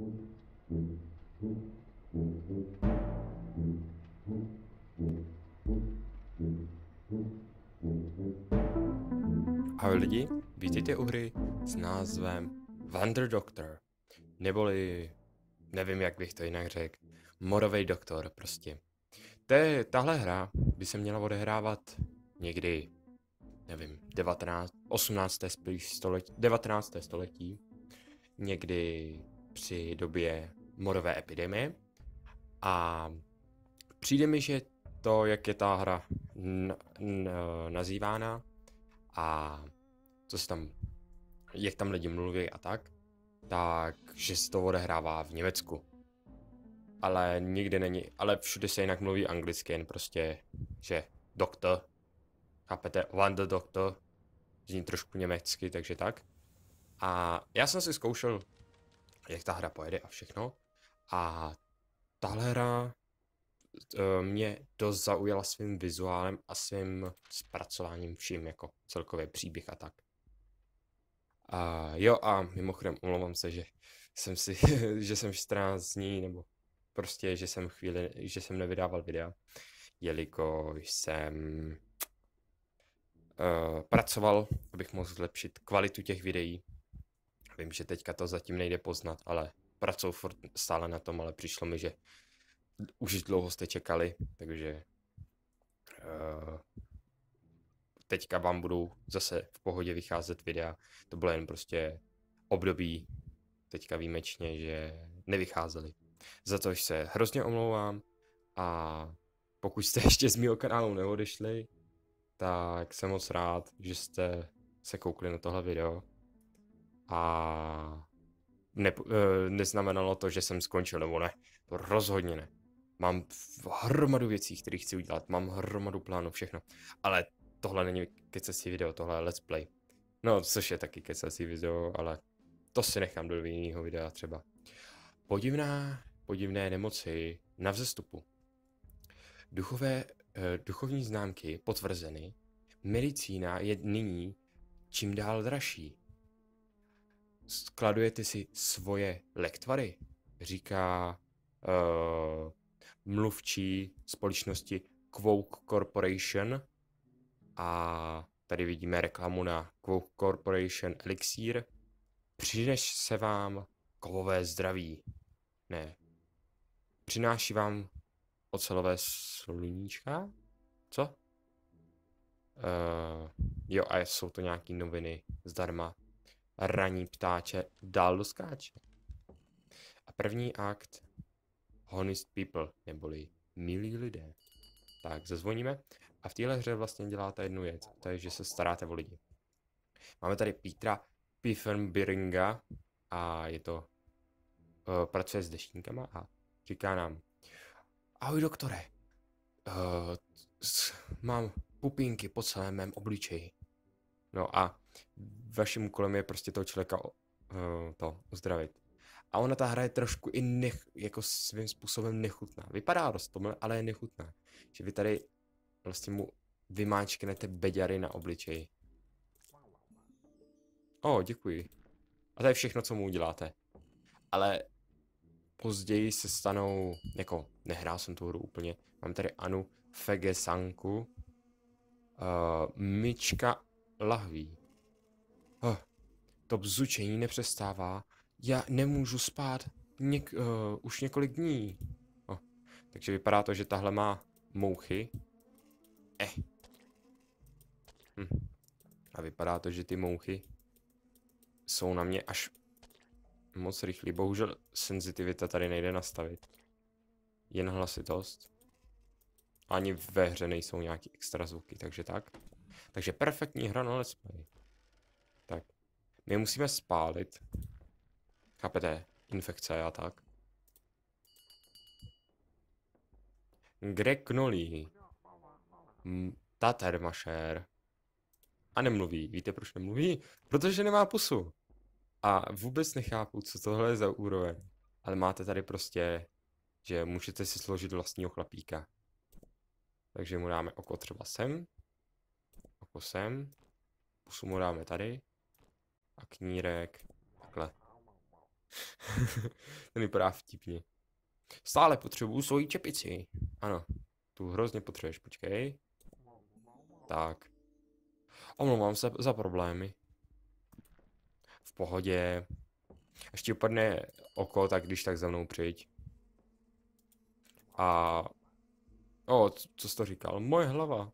Ahoj lidi, vítejte u hry s názvem Wonder Doctor, neboli nevím, jak bych to jinak řekl, Morovej doktor prostě. Té, tahle hra by se měla odehrávat někdy, nevím, 19, 18. století, 19. století, někdy při době morové epidemie. A přijde mi, že to, jak je ta hra n- n- nazývána a co se tam, jak tam lidi mluví a tak, tak, že se to odehrává v Německu. Ale nikdy není, ale všude se jinak mluví anglicky, jen prostě, že doktor, chápete, one the doctor, zní trošku německy, takže tak. A já jsem si zkoušel jak ta hra pojede a všechno. A tahle hra e, mě dost zaujala svým vizuálem a svým zpracováním vším, jako celkově příběh a tak. A jo a mimochodem omlouvám se, že jsem si, že jsem 14 dní, nebo prostě, že jsem chvíli, že jsem nevydával videa, jelikož jsem uh, pracoval, abych mohl zlepšit kvalitu těch videí, Vím, že teďka to zatím nejde poznat, ale pracuji furt stále na tom, ale přišlo mi, že už dlouho jste čekali, takže uh, teďka vám budou zase v pohodě vycházet videa. To bylo jen prostě období teďka výjimečně, že nevycházeli. Za to se hrozně omlouvám a pokud jste ještě z mého kanálu neodešli, tak jsem moc rád, že jste se koukli na tohle video a ne, eh, neznamenalo to, že jsem skončil, nebo ne. To rozhodně ne. Mám hromadu věcí, které chci udělat, mám hromadu plánů, všechno. Ale tohle není kecací video, tohle je let's play. No, což je taky kecací video, ale to si nechám do jiného videa třeba. Podivná, podivné nemoci na vzestupu. Duchové, eh, duchovní známky potvrzeny, medicína je nyní čím dál dražší skladujete si svoje lektvary, říká uh, mluvčí společnosti Quoke Corporation. A tady vidíme reklamu na Quoke Corporation Elixir. Přineš se vám kovové zdraví. Ne. Přináší vám ocelové sluníčka? Co? Uh, jo, a jsou to nějaký noviny zdarma raní ptáče dál do skáče. A první akt Honest People, neboli milí lidé. Tak, zazvoníme. A v téhle hře vlastně děláte jednu věc, to je, že se staráte o lidi. Máme tady Petra Piffenbiringa a je to, uh, pracuje s dešníkama a říká nám, ahoj doktore, uh, mám pupínky po celém mém obličeji. No a vaším úkolem je prostě toho člověka eh, to uzdravit. A ona ta hra je trošku i nech, jako svým způsobem nechutná. Vypadá dost ale je nechutná. Že vy tady vlastně mu vymáčknete beďary na obličeji. O, oh, děkuji. A to je všechno, co mu uděláte. Ale později se stanou, jako nehrál jsem tu hru úplně, mám tady Anu Fegesanku, uh, eh, Mička lahví. Oh, To bzučení nepřestává. Já nemůžu spát něk, uh, už několik dní. Oh. Takže vypadá to, že tahle má mouchy. Eh. Hm. A vypadá to, že ty mouchy jsou na mě až moc rychlý. Bohužel senzitivita tady nejde nastavit. Jen hlasitost. Ani ve hře nejsou nějaký extra zvuky, takže tak. Takže perfektní hra na let's play. Tak. My musíme spálit. Chápete? Infekce a tak. Greg Knolí. Tatermašer. A nemluví. Víte, proč nemluví? Protože nemá pusu. A vůbec nechápu, co tohle je za úroveň. Ale máte tady prostě, že můžete si složit vlastního chlapíka. Takže mu dáme oko třeba sem jako sem. Pusu mu dáme tady. A knírek takhle. Ten vypadá vtipně. Stále potřebuju svoji čepici. Ano, tu hrozně potřebuješ, počkej. Tak. Omlouvám se za problémy. V pohodě. Až ti upadne oko, tak když tak za mnou přijď. A... O, co jsi to říkal? Moje hlava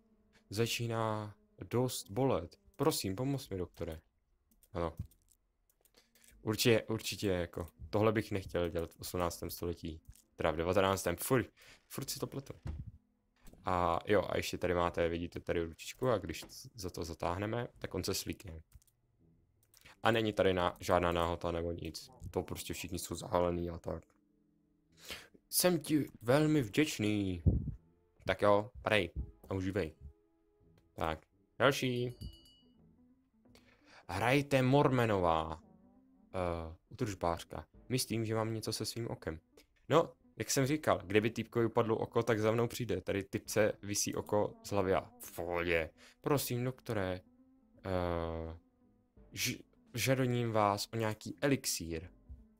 začíná dost bolet. Prosím, pomoz mi, doktore. Ano. Určitě, určitě, jako, tohle bych nechtěl dělat v 18. století, teda v 19. Fur, furt si to pletu. A jo, a ještě tady máte, vidíte tady ručičku a když za to zatáhneme, tak on se slíkne. A není tady na, žádná náhota nebo nic. To prostě všichni jsou zahalený a tak. Jsem ti velmi vděčný. Tak jo, padej a užívej. Tak. Další. Hrajte Mormenová. Uh, eh, utržbářka. Myslím, že mám něco se svým okem. No, jak jsem říkal, kdyby týpkovi upadlo oko, tak za mnou přijde. Tady typce visí oko z hlavy a folie. Prosím, doktore, uh, žadoním vás o nějaký elixír,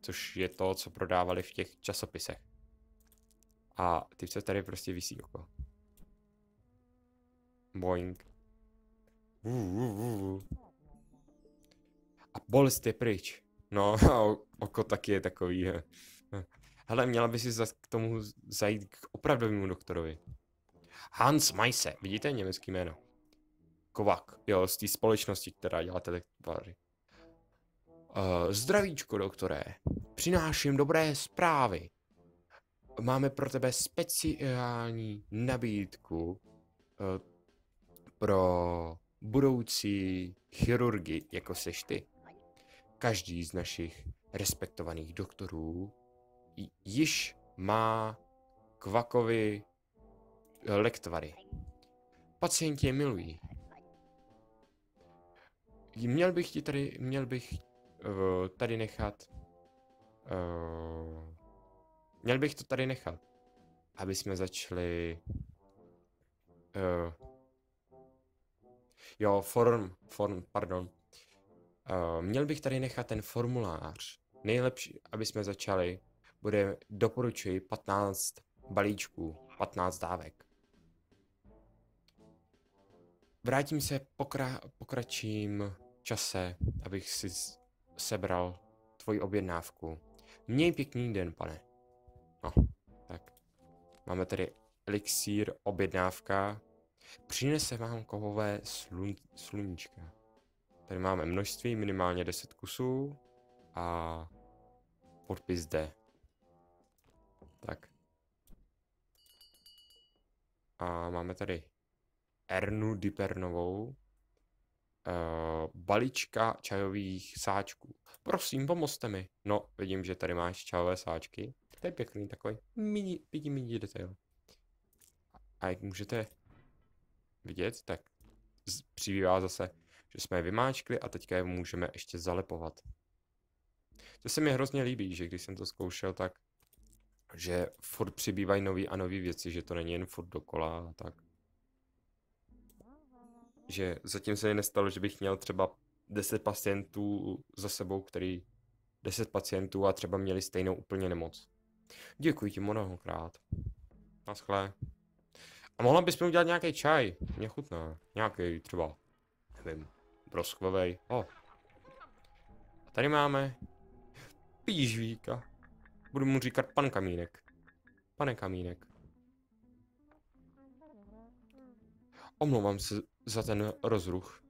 což je to, co prodávali v těch časopisech. A typce tady prostě visí oko. Boing. A bolest je pryč. No oko taky je takový. Hele, měla by si k tomu zajít k opravdovému doktorovi. Hans Meise, vidíte německý jméno? Kovak, jo, z té společnosti, která dělá teletvary. Uh, eh, zdravíčko, doktore. Přináším dobré zprávy. Máme pro tebe speciální nabídku uh, pro budoucí chirurgi, jako seš ty. Každý z našich respektovaných doktorů již má kvakovi eh, lektvary. Pacienti je milují. Měl bych ti tady, měl bych eh, tady nechat, eh, měl bych to tady nechat, aby jsme začali Jo, form, form, pardon. Uh, měl bych tady nechat ten formulář. Nejlepší, aby jsme začali, bude, doporučuji 15 balíčků, 15 dávek. Vrátím se pokra, pokračím čase, abych si sebral tvoji objednávku. Měj pěkný den, pane. No, tak. Máme tady elixír, objednávka, Přinese vám kovové slun, sluníčka. Tady máme množství, minimálně 10 kusů a podpis D. Tak. A máme tady Ernu Dipernovou, uh, balíčka čajových sáčků. Prosím, pomozte mi. No, vidím, že tady máš čajové sáčky. To je pěkný takový mini, mini, mini detail. A jak můžete vidět, tak přibývá zase, že jsme je vymáčkli a teďka je můžeme ještě zalepovat. To se mi hrozně líbí, že když jsem to zkoušel, tak že furt přibývají nový a nové věci, že to není jen furt dokola a tak. Že zatím se mi nestalo, že bych měl třeba 10 pacientů za sebou, který 10 pacientů a třeba měli stejnou úplně nemoc. Děkuji ti mnohokrát. Naschle. A mohla bys mi udělat nějaký čaj? Mě chutná. Nějaký třeba, nevím, broskvovej. O. Oh. A tady máme pížvíka. Budu mu říkat pan Kamínek. Pane Kamínek. Omlouvám se za ten rozruch.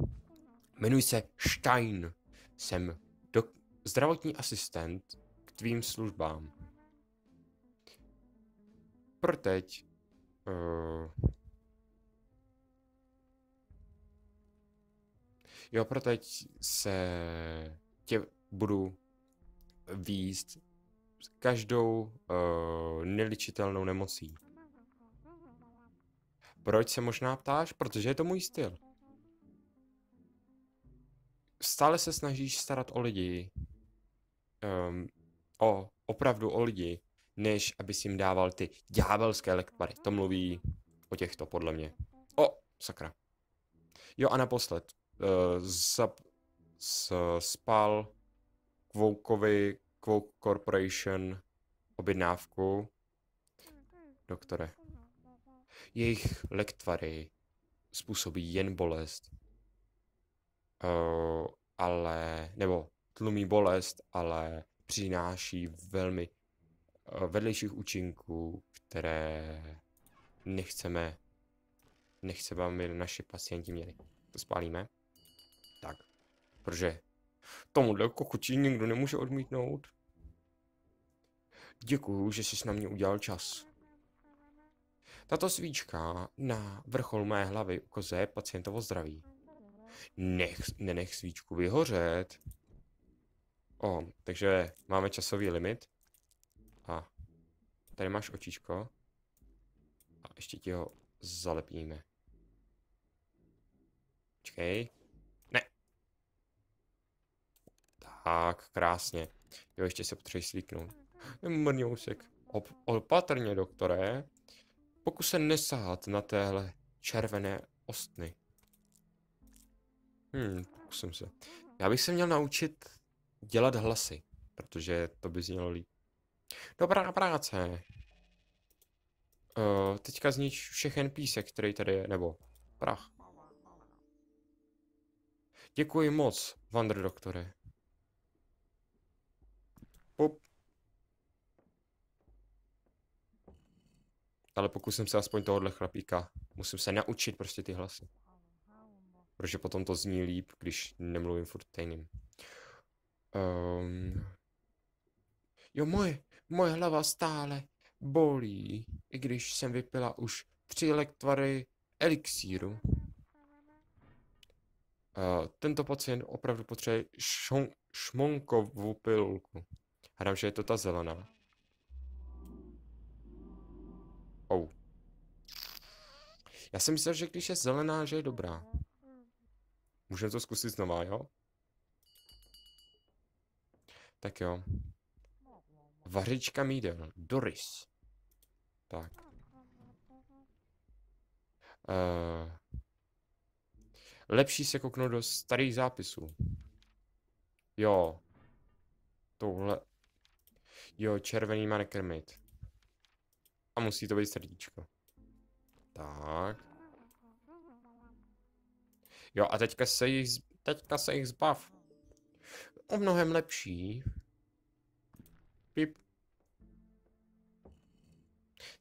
Jmenuji se Stein. Jsem dok- zdravotní asistent k tvým službám. Pro teď Eh, jo, proto teď se tě budu výst každou uh, neličitelnou nemocí. Proč se možná ptáš? Protože je to můj styl. Stále se snažíš starat o lidi. Um, o, opravdu o lidi než aby si jim dával ty ďábelské lektvary. To mluví o těchto, podle mě. O, sakra. Jo a naposled, uh, eh, zap, s, spal Kvoukovi, Kvouk Corporation objednávku. Doktore, jejich lektvary způsobí jen bolest, uh, ale, nebo tlumí bolest, ale přináší velmi Eh, vedlejších účinků, které nechceme, nechceme, aby naši pacienti měli. To spálíme. Tak. Protože Tomu kokočí nikdo nemůže odmítnout. Děkuju, že jsi na mě udělal čas. Tato svíčka na vrchol mé hlavy ukazuje pacientovo zdraví. Nech, nenech svíčku vyhořet. O, takže máme časový limit. A tady máš očičko. A ještě ti ho zalepíme. Počkej. Ne. Tak, krásně. Jo, ještě se potřebuji slíknout. Mrný úsek. Op opatrně, doktore. Pokus se nesahat na téhle červené ostny. Hmm, pokusím se. Já bych se měl naučit dělat hlasy, protože to by znělo líp. Dobrá práce. Uh, teďka znič všechen písek, který tady je, nebo prach. Děkuji moc, Wander doktore. Pop. Ale pokusím se aspoň tohohle chlapíka. Musím se naučit prostě ty hlasy. Protože potom to zní líp, když nemluvím furt stejným. Um... Jo, moje, Moje hlava stále bolí, i když jsem vypila už tři lektvary elixíru. Uh, tento pacient opravdu potřebuje šon, šmonkovou pilulku. Hádám, že je to ta zelená. Oh. Já jsem myslel, že když je zelená, že je dobrá. Můžeme to zkusit znova, jo? Tak jo. Vařička mídel. No, Doris. Tak. Uh, lepší se kouknout do starých zápisů. Jo. Tohle. Jo, červený má nekrmit. A musí to být srdíčko. Tak. Jo, a teďka se jich, teďka se jich zbav. O mnohem lepší. Pip.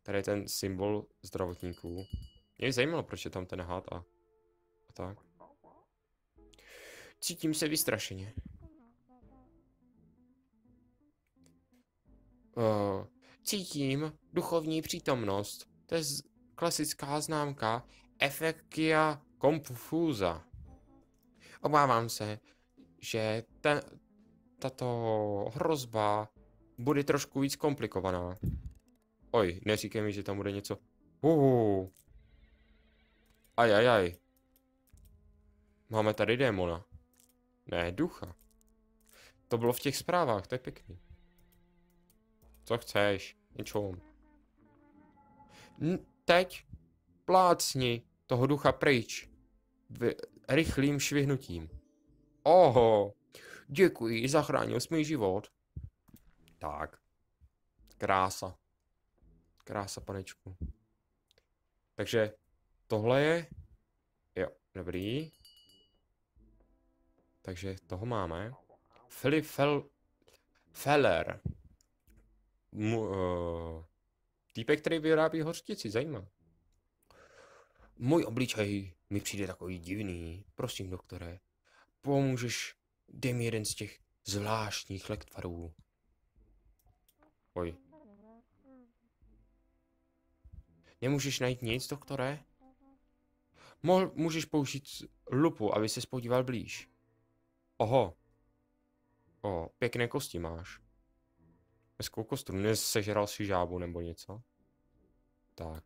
Tady je ten symbol zdravotníků. Mě by zajímalo, proč je tam ten had a, a tak. Cítím se vystrašeně. Uh, cítím duchovní přítomnost. To je klasická známka efekia confusa. Obávám se, že ten, tato hrozba bude trošku víc komplikovaná. Oj, neříkej mi, že tam bude něco. Uhu. Ajajaj. Aj. Máme tady démona. Ne, ducha. To bylo v těch zprávách, to je pěkný. Co chceš? Ničom. teď plácni toho ducha pryč. V rychlým švihnutím. Oho, děkuji, zachránil jsi můj život. Tak. Krása. Krása, panečku. Takže tohle je... Jo, dobrý. Takže toho máme. Filip Fel... Feller. Mu, uh, týpek, který vyrábí hořtici, zajímá. Můj obličej mi přijde takový divný. Prosím, doktore, pomůžeš, dej mi jeden z těch zvláštních lektvarů. Oj, Nemůžeš najít nic, doktore? Mohl, můžeš použít lupu, aby se spodíval blíž. Oho. O, pěkné kosti máš. Hezkou kostru, nesežral si žábu nebo něco. Tak.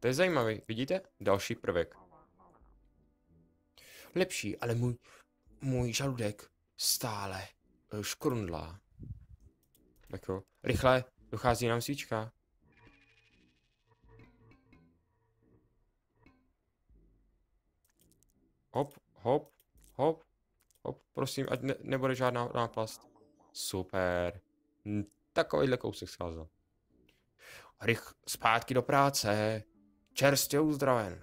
To je zajímavé, vidíte? Další prvek. Lepší, ale můj, můj žaludek stále eh, škrundlá. Tak jo. Rychle, dochází nám svíčka. Hop, hop, hop, hop. Prosím, ať ne, nebude žádná nápast. Super. Hm, takovýhle kousek scházel. Rych, zpátky do práce. Čerstě uzdraven.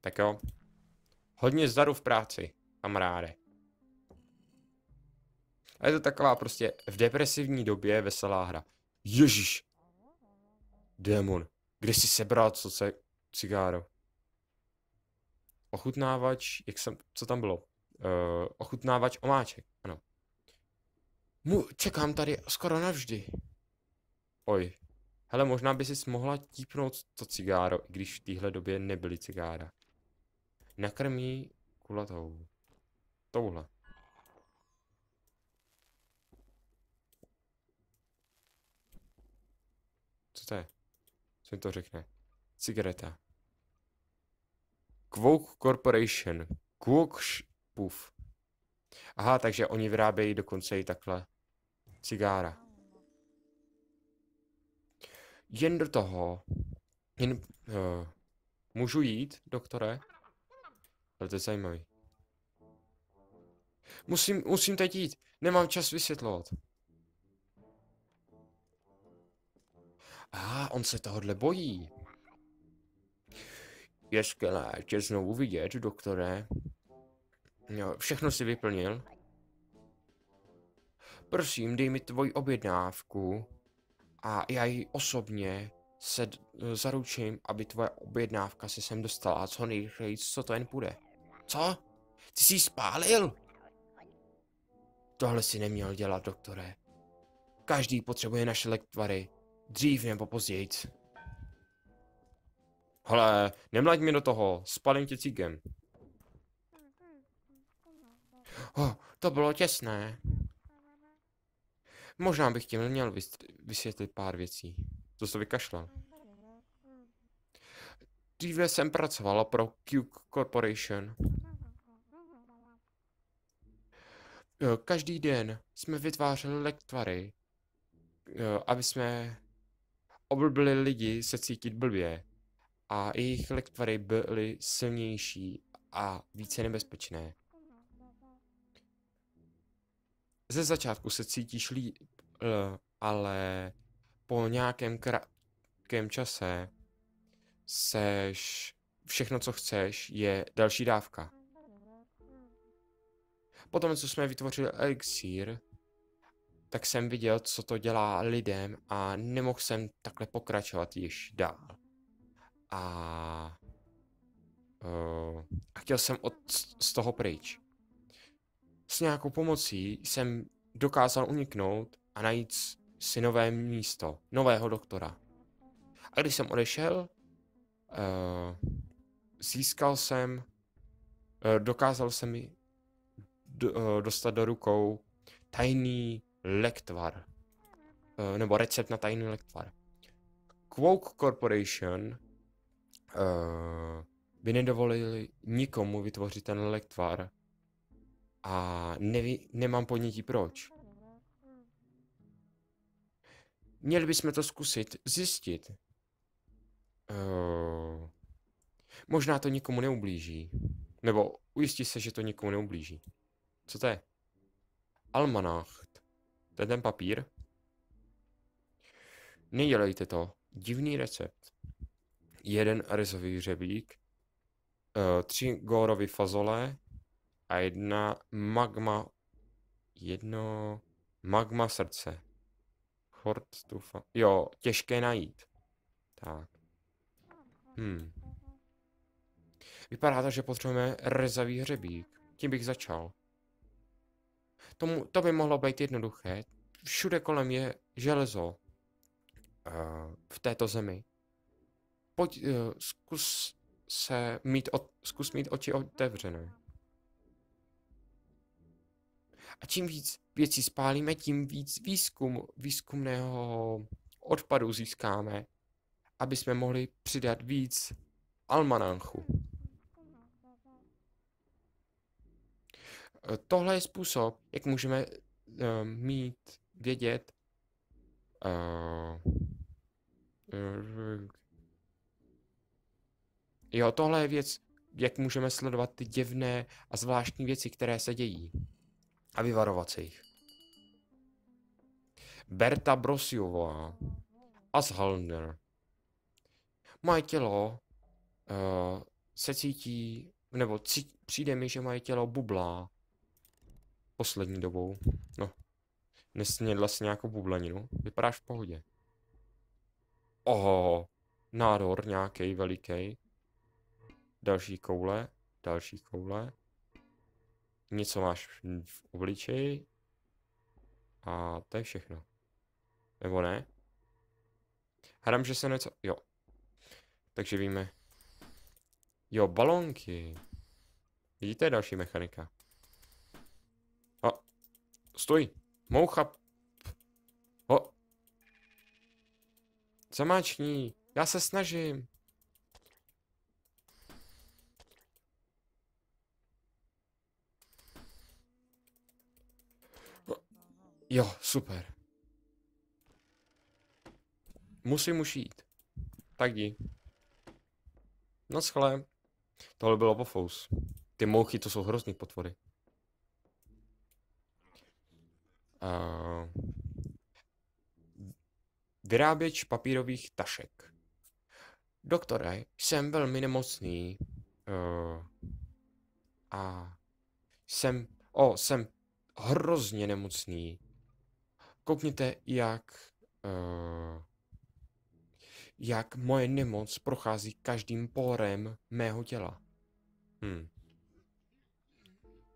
Tak jo. Hodně zdaru v práci, kamaráde. A je to taková prostě v depresivní době veselá hra. Ježíš. Démon, kde jsi sebral co se cigáro? ochutnávač, jak jsem, co tam bylo? Uh, ochutnávač omáček, ano. Mu, čekám tady skoro navždy. Oj. Hele, možná by si mohla típnout to cigáro, i když v téhle době nebyly cigára. Nakrmí kulatou. Touhle. Co to je? Co mi to řekne? Cigareta. Quok Corporation. Quok Puf. Aha, takže oni vyrábějí dokonce i takhle cigára. Jen do toho. Jen, uh, můžu jít, doktore? Ale to je zajímavý. Musím, musím teď jít. Nemám čas vysvětlovat. A ah, on se tohohle bojí. Je skvělé tě znovu vidět, doktore. Jo, všechno si vyplnil. Prosím, dej mi tvoji objednávku a já ji osobně se zaručím, aby tvoje objednávka se sem dostala co nejrychleji, co to jen půjde. Co? Ty jsi spálil? Tohle si neměl dělat, doktore. Každý potřebuje naše lektvary, dřív nebo později. Hele, nemlaď mi do toho, spalím tě cíkem. Oh, to bylo těsné. Možná bych ti měl vysvětlit pár věcí. To se vykašlal. Dříve jsem pracovala pro Q Corporation. E, každý den jsme vytvářeli lektvary, e, aby jsme oblbili lidi se cítit blbě a jejich lektvary byly silnější a více nebezpečné. Ze začátku se cítíš líp, eh, ale po nějakém krátkém čase seš všechno, co chceš, je další dávka. Potom, co jsme vytvořili elixír, tak jsem viděl, co to dělá lidem a nemohl jsem takhle pokračovat již dál a, uh, a chtěl jsem od, z toho pryč. S nějakou pomocí jsem dokázal uniknout a najít si nové místo, nového doktora. A když jsem odešel, uh, získal jsem, uh, dokázal jsem mi do, uh, dostat do rukou tajný lektvar, uh, nebo recept na tajný lektvar. Quoke Corporation by eh, nedovolili nikomu vytvořit ten lektvar. A neví, nemám ponětí proč. Měli bychom to zkusit zjistit. Uh, možná to nikomu neublíží. Nebo ujistí se, že to nikomu neublíží. Co to je? Almanach. To je ten papír? Nedělejte to. Divný recept jeden rizový hřebík, eh, tři górovy fazole a jedna magma, jedno magma srdce. Hort, tufa. Jo, těžké najít. Tak. Hmm. Vypadá to, že potřebujeme rezavý hřebík. Tím bych začal. Tomu, to by mohlo být jednoduché. Všude kolem je železo. Uh, v této zemi pojď, eh, zkus se mít, od, zkus mít oči otevřené. A čím víc věcí spálíme, tím víc výzkum, výzkumného odpadu získáme, aby jsme mohli přidat víc almananchu. Eh, tohle je způsob, jak můžeme uh, mít vědět, uh, Jo, tohle je věc, jak můžeme sledovat ty divné a zvláštní věci, které se dějí. A vyvarovat se jich. Berta Brosiová. Ashalner. Moje tělo uh, se cítí, nebo cít, přijde mi, že moje tělo bublá poslední dobou. No, nesnědla si nějakou bublaninu. Vypadáš v pohodě. Oho, nádor nějaký veliký. Další koule, další koule. Něco máš v obličeji. A to je všechno. Nebo ne? Hádám, že se něco... Jo. Takže víme. Jo, balonky. Vidíte, další mechanika. A, stoj. Moucha. O. Zamáčkni. Já se snažím. Jo, super. Musím už jít. Tak jdi. No schle. Tohle bylo pofous. Ty mouchy to jsou hrozný potvory. Uh, vyráběč papírových tašek. Doktore, jsem velmi nemocný. Uh, a jsem, o, jsem hrozně nemocný koukněte, jak, uh, jak moje nemoc prochází každým porem mého těla. Hm.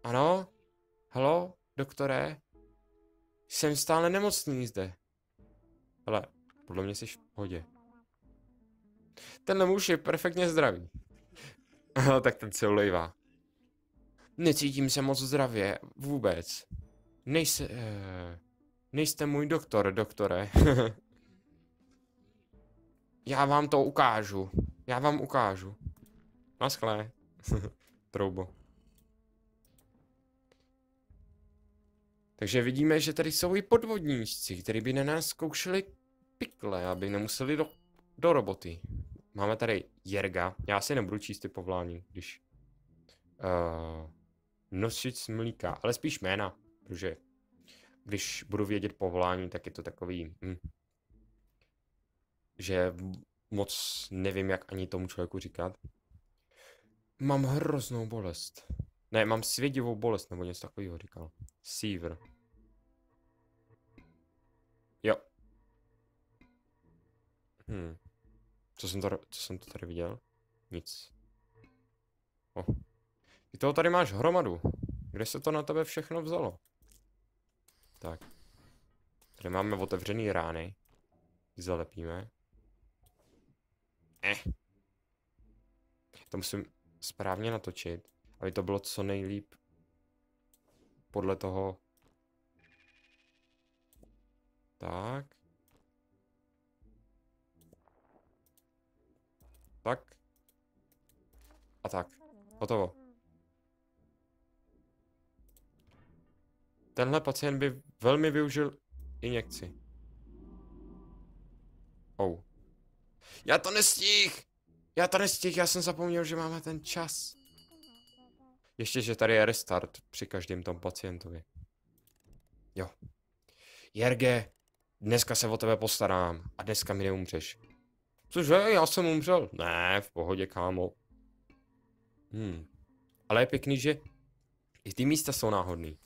Ano? Halo, doktore? Jsem stále nemocný zde. Ale podle mě jsi v pohodě. Tenhle muž je perfektně zdravý. tak ten se ulejvá. Necítím se moc zdravě, vůbec. Nejse... Uh... Eh, Nejste můj doktor, doktore. Já vám to ukážu. Já vám ukážu. Naschle. Troubo. Takže vidíme, že tady jsou i podvodníci, kteří by na nás zkoušeli pikle, aby nemuseli do, do roboty. Máme tady Jerga. Já si nebudu číst ty povolání, když... Uh, nosič mlíka, ale spíš jména, protože když budu vědět povolání, tak je to takový, hm, že moc nevím, jak ani tomu člověku říkat. Mám hroznou bolest. Ne, mám svědivou bolest, nebo něco takového říkal. Seaver. Jo. Hm. Co jsem, to, co jsem to tady viděl? Nic. Oh. Ty toho tady máš hromadu. Kde se to na tebe všechno vzalo? Tak. Tady máme otevřený rány. Zalepíme. Eh. To musím správně natočit, aby to bylo co nejlíp podle toho. Tak. Tak. A tak. Hotovo. Tenhle pacient by Velmi využil injekci. Oh. Já to nestih! Já to nestih, já jsem zapomněl, že máme ten čas. Ještě, že tady je restart při každém tom pacientovi. Jo. Jerge, dneska se o tebe postarám a dneska mi neumřeš. Cože, já jsem umřel? Ne, v pohodě, kámo. Hmm. Ale je pěkný, že i ty místa jsou náhodný.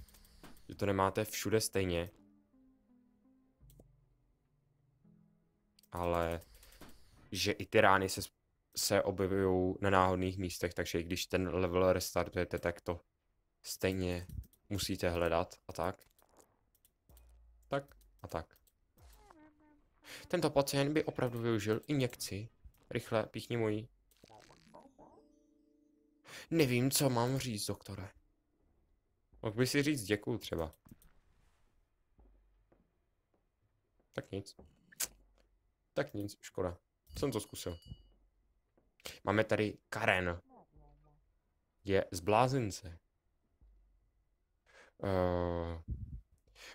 Že to nemáte všude stejně. Ale že i ty rány se, se objevují na náhodných místech, takže i když ten level restartujete, tak to stejně musíte hledat a tak. Tak a tak. Tento pacient by opravdu využil injekci. Rychle, píchni mojí. Nevím, co mám říct, doktore. Mohl by si říct děkuju třeba. Tak nic. Tak nic, škoda. Jsem to zkusil. Máme tady Karen. Je z blázince. Uh,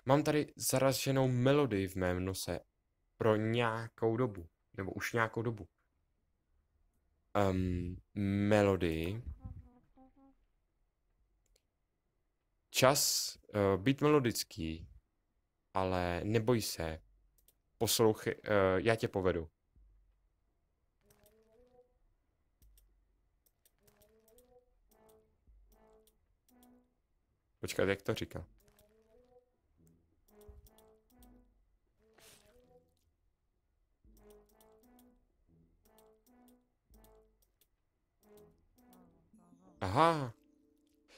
mám tady zaraženou melodii v mém nose. Pro nějakou dobu. Nebo už nějakou dobu. Um, melodii. čas uh, být melodický, ale neboj se, poslouchej, uh, já tě povedu. Počkat, jak to říká? Aha,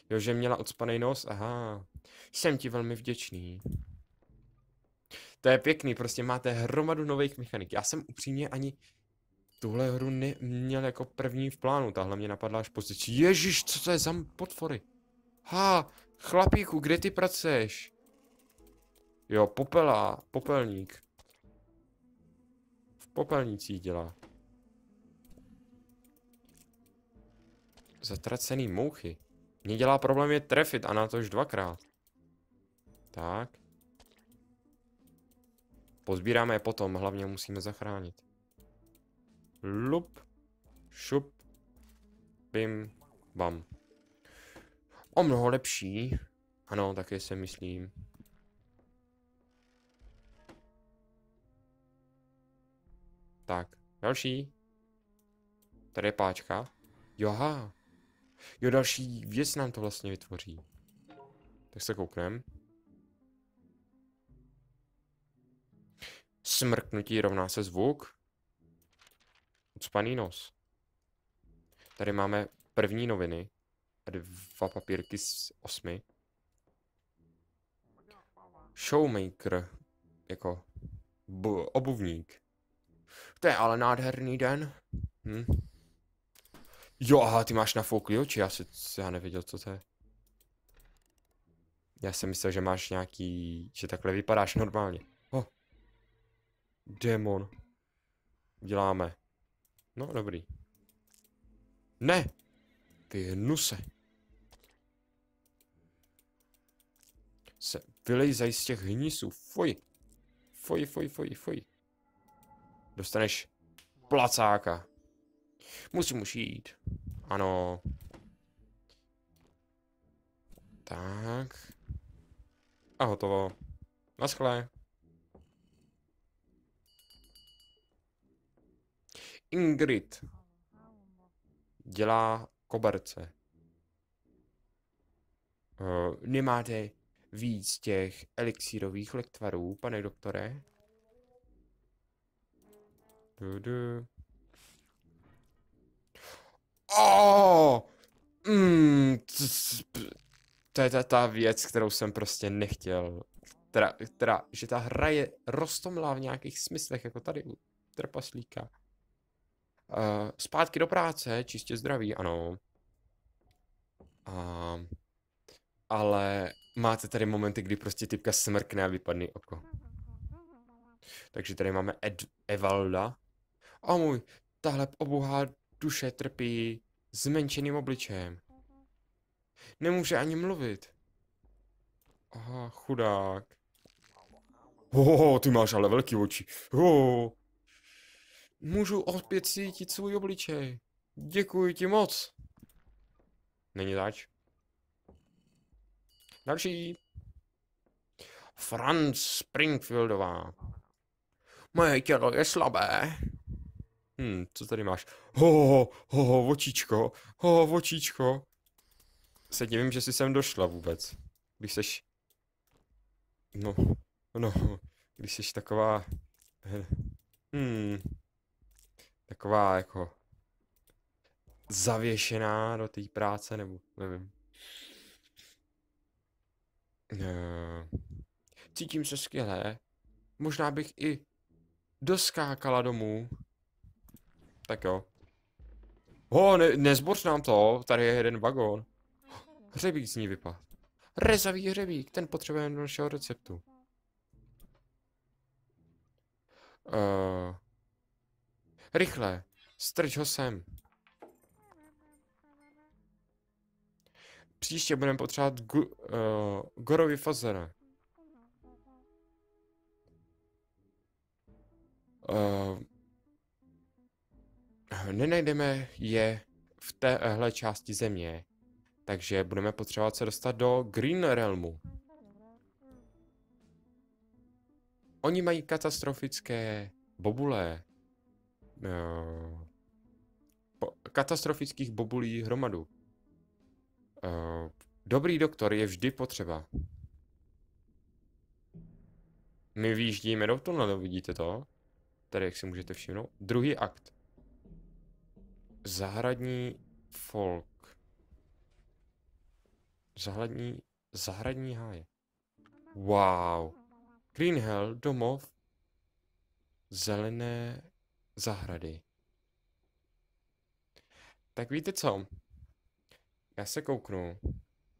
Jo, že měla odspaný nos, aha. Jsem ti velmi vděčný. To je pěkný, prostě máte hromadu nových mechanik. Já jsem upřímně ani tuhle hru neměl jako první v plánu, tahle mě napadla až později. Ježíš, co to je za potvory? Ha, chlapíku, kde ty pracuješ? Jo, popela, popelník. V popelnicích dělá. Zatracený mouchy. Mně dělá problém je trefit a na to už dvakrát. Tak. Pozbíráme je potom, hlavně musíme zachránit. Lup. Šup. Bim. Bam. O mnoho lepší. Ano, taky se myslím. Tak, další. Tady je páčka. Joha. Jo, další věc nám to vlastně vytvoří. Tak se kouknem. Smrknutí rovná se zvuk. Ucpaný nos. Tady máme první noviny. Tady dva papírky z osmi. Showmaker. Jako obuvník. To je ale nádherný den. Hm. Jo, aha, ty máš nafouklý oči, já si, já nevěděl, co to je. Já jsem myslel, že máš nějaký, že takhle vypadáš normálně. Oh. Demon. Děláme. No, dobrý. Ne! Ty se. Se vylejzaj z těch hnisů. Foj. Foj, foj, foj, foj. Dostaneš placáka. Musím už jít. Ano. Tak. A hotovo. Naschle. Ingrid. Dělá koberce. Uh, nemáte víc těch elixírových lektvarů, pane doktore? Du, du. Oh! Mm, to je ta, ta věc, kterou jsem prostě nechtěl. Teda teda, že ta hra je roztomlá v nějakých smyslech, jako tady u trpaslíka. Uh, zpátky do práce, čistě zdraví, ano. Uh, ale máte tady momenty, kdy prostě typka smrkne a vypadne oko. Takže tady máme Ed, Evalda. A můj, tahle obuhá Duše trpí zmenšeným obličejem. Nemůže ani mluvit. Aha, chudák. Oh, ty máš ale velký oči. Oh, Můžu opět cítit svůj obličej. Děkuji ti moc. Není zač. Další. Franz Springfieldová. Moje tělo je slabé. Hmm, co tady máš? Ho, ho, ho, ho, vočíčko, ho, vočíčko. Se divím, že jsi sem došla vůbec. Když seš... No, no, když seš taková... Hmm, taková jako zavěšená do té práce, nebo nevím. Eh, cítím se skvěle. Možná bych i doskákala domů, tak jo. Ho, ne, nezboř nám to, tady je jeden vagón. Hřebík z ní vypad. Rezavý hřebík, ten potřebujeme do našeho receptu. Uh, rychle, strč ho sem. Příště budeme potřebovat uh, Gorovi Fazera. Uh, Eh, nenajdeme je v téhle části země, takže budeme potřebovat se dostat do Green Realmu. Oni mají katastrofické bobule. Eh, katastrofických bobulí hromadu. Eh, dobrý doktor je vždy potřeba. My vyjíždíme do tunelu, vidíte to? Tady, jak si můžete všimnout. Druhý akt. Zahradní folk. Zahradní, zahradní háje. Wow. Green Hell, domov, zelené zahrady. Tak víte co? Já se kouknu.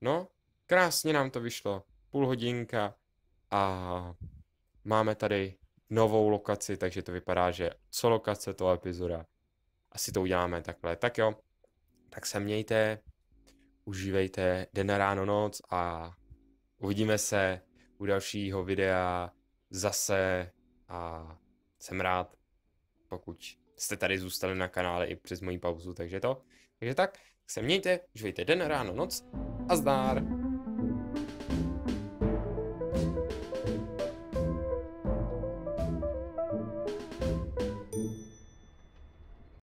No, krásně nám to vyšlo. Půl hodinka a máme tady novou lokaci, takže to vypadá, že co lokace, to epizoda asi to uděláme takhle. Tak jo, tak se mějte, užívejte den, ráno, noc a uvidíme se u dalšího videa zase a jsem rád, pokud jste tady zůstali na kanále i přes moji pauzu, takže to. Takže tak, tak se mějte, užívejte den, ráno, noc a zdár!